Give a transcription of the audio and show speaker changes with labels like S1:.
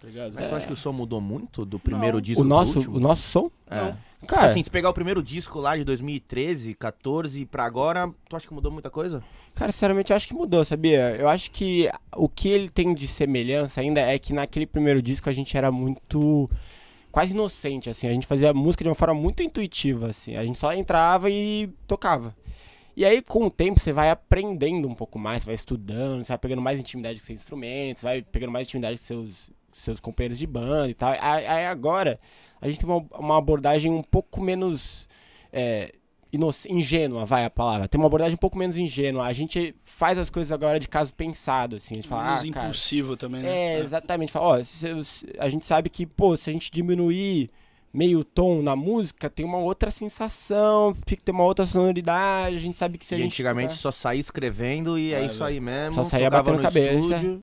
S1: Tá Mas é. tu acha que o som mudou muito do primeiro não. disco o nosso, O nosso som? É. Não. Cara, assim, se pegar o primeiro disco lá de 2013, 14 para agora, tu acha que mudou muita coisa? Cara,
S2: sinceramente, eu acho que mudou, sabia? Eu acho que o que ele tem de semelhança ainda é que naquele primeiro disco a gente era muito quase inocente assim, a gente fazia música de uma forma muito intuitiva assim, a gente só entrava e tocava. E aí, com o tempo, você vai aprendendo um pouco mais, você vai estudando, você vai pegando mais intimidade com seus instrumentos, você vai pegando mais intimidade com seus seus companheiros de banda e tal. Aí agora a gente tem uma, uma abordagem um pouco menos é, ingênua, vai a palavra. Tem uma abordagem um pouco menos ingênua. A gente faz as coisas agora de caso pensado, assim. A gente fala, menos ah, impulsivo também, né? É, é. exatamente. Fala, ó, a gente sabe que, pô, se a gente diminuir meio tom na música, tem uma outra sensação, fica tem uma outra sonoridade, a gente sabe que se e a gente antigamente tocar... só
S3: saía escrevendo e é, é isso aí mesmo. Só saía batendo cabeça. Estúdio,